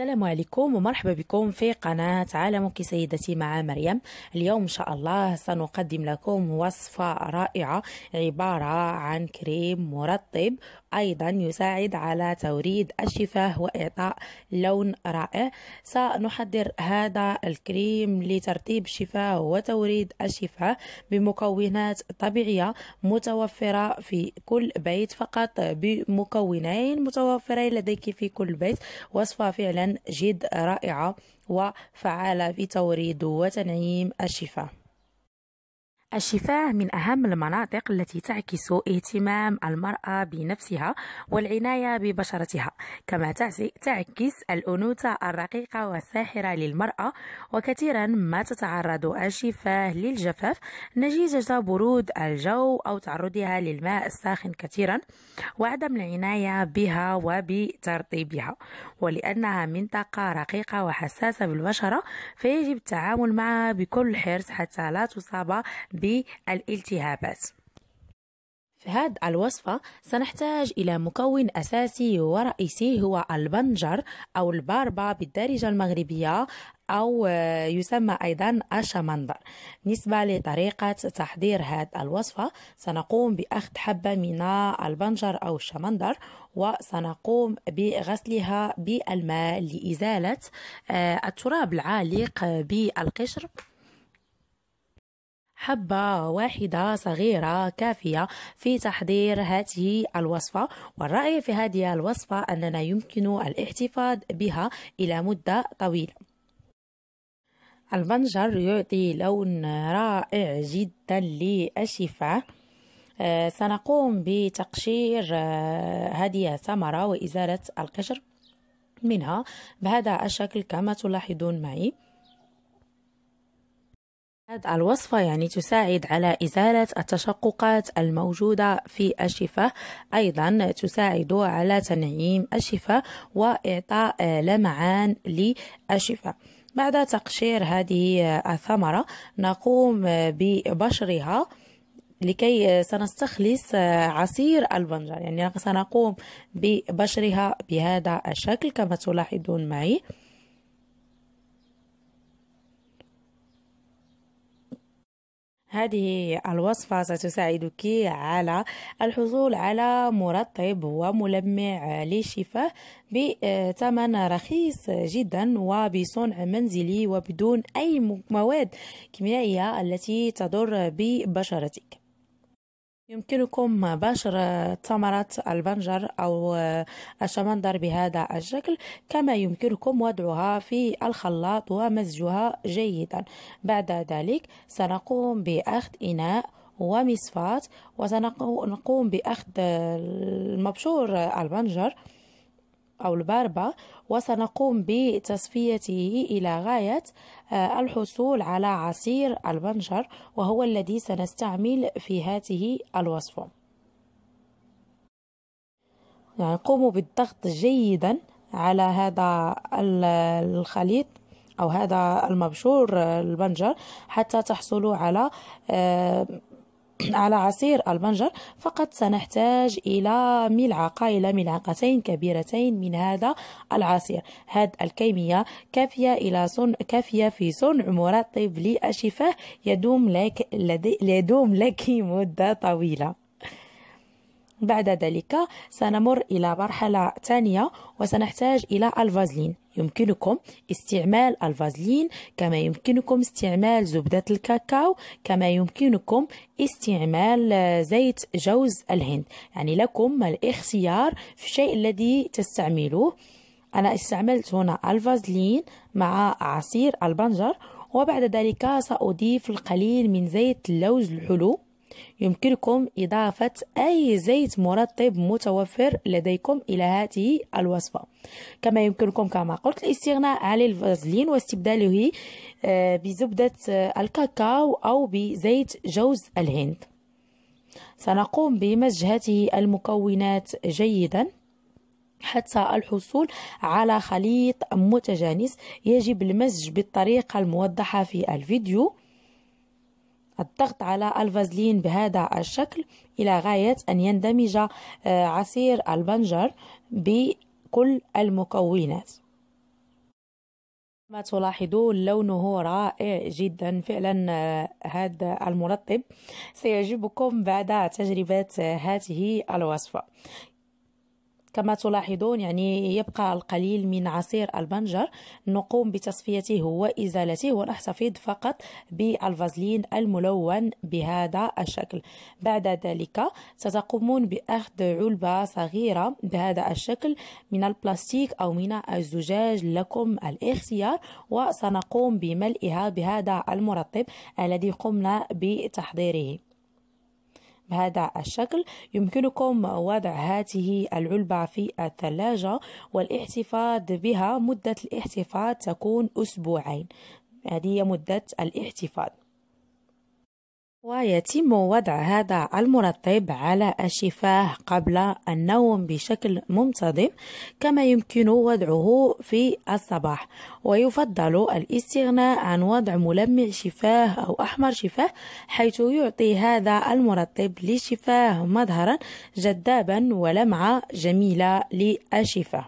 السلام عليكم ومرحبا بكم في قناة عالمك سيدتي مع مريم اليوم إن شاء الله سنقدم لكم وصفة رائعة عبارة عن كريم مرطب أيضا يساعد على توريد الشفاه وإعطاء لون رائع سنحضر هذا الكريم لترتيب الشفاه وتوريد الشفاه بمكونات طبيعية متوفرة في كل بيت فقط بمكونين متوفرين لديك في كل بيت وصفة فعلا جد رائعة وفعالة في توريد وتنعيم الشفاء الشفاه من أهم المناطق التي تعكس اهتمام المرأة بنفسها والعناية ببشرتها كما تعكس الأنوثة الرقيقة والساحرة للمرأة وكثيرا ما تتعرض الشفاه للجفاف نتيجة برود الجو أو تعرضها للماء الساخن كثيرا وعدم العناية بها وبترطيبها ولأنها منطقة رقيقة وحساسة بالبشرة فيجب التعامل معها بكل حرص حتى لا تصاب بالالتهابات في هذه الوصفة سنحتاج إلى مكون أساسي ورئيسي هو البنجر أو الباربا بالدارجة المغربية أو آه، يسمى أيضا الشمندر بالنسبة لطريقة تحضير هذه الوصفة سنقوم بأخذ حبة من البنجر أو الشمندر وسنقوم بغسلها بالماء لإزالة آه، التراب العالق بالقشر حبة واحدة صغيرة كافية في تحضير هذه الوصفة والرأي في هذه الوصفة أننا يمكن الاحتفاظ بها إلى مدة طويلة البنجر يعطي لون رائع جدا للشفاه آه، سنقوم بتقشير آه، هذه الثمرة وإزالة القشر منها بهذا الشكل كما تلاحظون معي هذه الوصفة يعني تساعد على إزالة التشققات الموجودة في الشفاه أيضا تساعد على تنعيم الشفاه وإعطاء لمعان للشفة بعد تقشير هذه الثمرة نقوم ببشرها لكي سنستخلص عصير البنجر يعني سنقوم ببشرها بهذا الشكل كما تلاحظون معي هذه الوصفة ستساعدك على الحصول على مرطب وملمع للشفاه بثمن رخيص جدا وبصنع منزلي وبدون أي مواد كيميائية التي تضر ببشرتك يمكنكم بشر ثمرة البنجر أو آه، الشمندر بهذا الشكل كما يمكنكم وضعها في الخلاط ومزجها جيدا بعد ذلك سنقوم بأخذ إناء ومصفات وسنقوم بأخذ آه، المبشور البنجر أو الباربة وسنقوم بتصفيته إلى غاية آه، الحصول على عصير البنجر وهو الذي سنستعمل في هذه الوصفة يعني قوموا بالضغط جيدا على هذا الخليط أو هذا المبشور آه، البنجر حتى تحصلوا على آه، على عصير البنجر فقط سنحتاج إلى ملعقة إلى ملعقتين كبيرتين من هذا العصير هذه الكمية كافية إلى صنع كافية في صنع مرطب للشفاه يدوم لك لدي... يدوم لك مدة طويلة بعد ذلك سنمر إلى مرحلة ثانية وسنحتاج إلى الفازلين يمكنكم استعمال الفازلين كما يمكنكم استعمال زبدة الكاكاو كما يمكنكم استعمال زيت جوز الهند يعني لكم الاختيار في الشيء الذي تستعملوه أنا استعملت هنا الفازلين مع عصير البنجر وبعد ذلك سأضيف القليل من زيت اللوز الحلو يمكنكم إضافة أي زيت مرطب متوفر لديكم إلى هذه الوصفة كما يمكنكم كما قلت الاستغناء عن الفازلين واستبداله آه، بزبدة آه، الكاكاو أو بزيت جوز الهند سنقوم بمزج هذه المكونات جيداً حتى الحصول على خليط متجانس يجب المزج بالطريقة الموضحة في الفيديو الضغط على الفازلين بهذا الشكل إلى غاية أن يندمج آه، عصير البنجر بكل المكونات ما تلاحظون لونه رائع جدا فعلا آه، هذا المرطب سيعجبكم بعد تجربة آه، هذه الوصفة كما تلاحظون يعني يبقى القليل من عصير البنجر نقوم بتصفيته وإزالته ونحتفظ فقط بالفازلين الملون بهذا الشكل بعد ذلك ستقومون بأخذ علبة صغيرة بهذا الشكل من البلاستيك أو من الزجاج لكم الاختيار وسنقوم بملئها بهذا المرطب الذي قمنا بتحضيره بهذا الشكل يمكنكم وضع هذه العلبة في الثلاجة والاحتفاظ بها مدة الاحتفاظ تكون أسبوعين هذه هي مدة الاحتفاظ ويتم وضع هذا المرطب على الشفاه قبل النوم بشكل منتظم كما يمكن وضعه في الصباح ويفضل الاستغناء عن وضع ملمع شفاه أو أحمر شفاه حيث يعطي هذا المرطب للشفاه مظهرا جذابا ولمعة جميلة للشفاه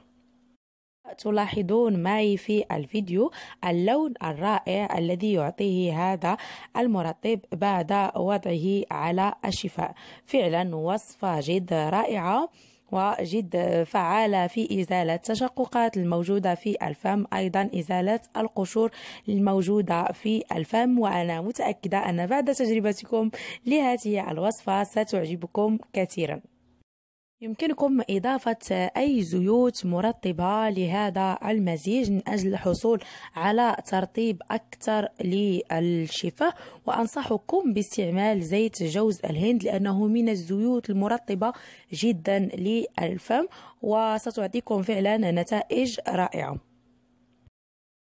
تلاحظون معي في الفيديو اللون الرائع الذي يعطيه هذا المرطب بعد وضعه على الشفاء فعلا وصفة جد رائعة وجد فعالة في إزالة التشققات الموجودة في الفم أيضا إزالة القشور الموجودة في الفم وأنا متأكدة أن بعد تجربتكم لهذه الوصفة ستعجبكم كثيرا يمكنكم إضافة أي زيوت مرطبة لهذا المزيج من أجل الحصول على ترطيب أكثر للشفاء وأنصحكم باستعمال زيت جوز الهند لأنه من الزيوت المرطبة جدا للفم وستعطيكم فعلا نتائج رائعة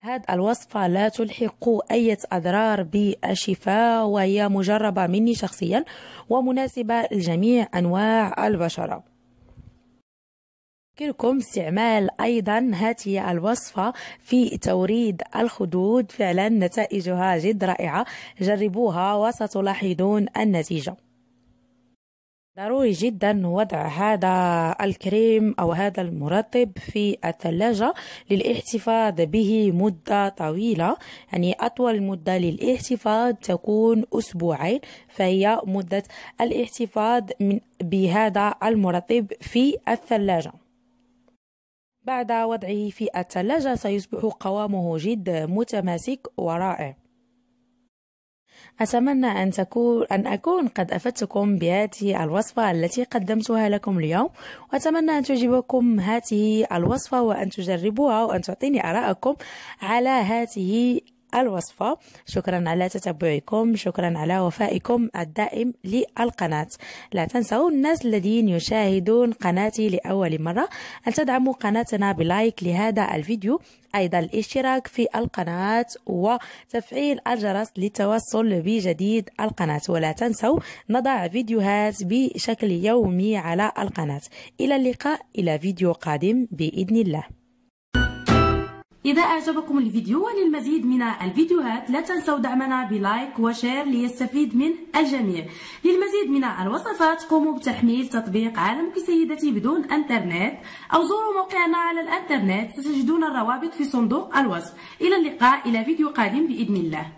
هاد الوصفة لا تلحق أي أضرار بالشفاء وهي مجربة مني شخصيا ومناسبة لجميع أنواع البشرة يمكنكم استعمال أيضا هذه الوصفة في توريد الخدود فعلا نتائجها جد رائعة جربوها وستلاحظون النتيجة ضروري جدا وضع هذا الكريم أو هذا المرطب في الثلاجة للاحتفاظ به مدة طويلة يعني أطول مدة للاحتفاظ تكون أسبوعين فهي مدة الاحتفاظ من بهذا المرطب في الثلاجة بعد وضعه في الثلاجة سيصبح قوامه جد متماسك ورائع أتمنى أن تكون أن أكون قد أفدتكم بهذه الوصفة التي قدمتها لكم اليوم وأتمنى أن تعجبكم هذه الوصفة وأن تجربوها وأن تعطيني آراءكم على هذه الوصفة شكرا على تتبعكم شكرا على وفائكم الدائم للقناة لا تنسوا الناس الذين يشاهدون قناتي لأول مرة أن تدعموا قناتنا بلايك لهذا الفيديو أيضا الاشتراك في القناة وتفعيل الجرس للتوصل بجديد القناة ولا تنسوا نضع فيديوهات بشكل يومي على القناة إلى اللقاء إلى فيديو قادم بإذن الله إذا أعجبكم الفيديو وللمزيد من الفيديوهات لا تنسوا دعمنا بلايك وشير ليستفيد منه الجميع للمزيد من الوصفات قوموا بتحميل تطبيق عالمك سيدتي بدون انترنت أو زوروا موقعنا على الانترنت ستجدون الروابط في صندوق الوصف إلى اللقاء إلى فيديو قادم بإذن الله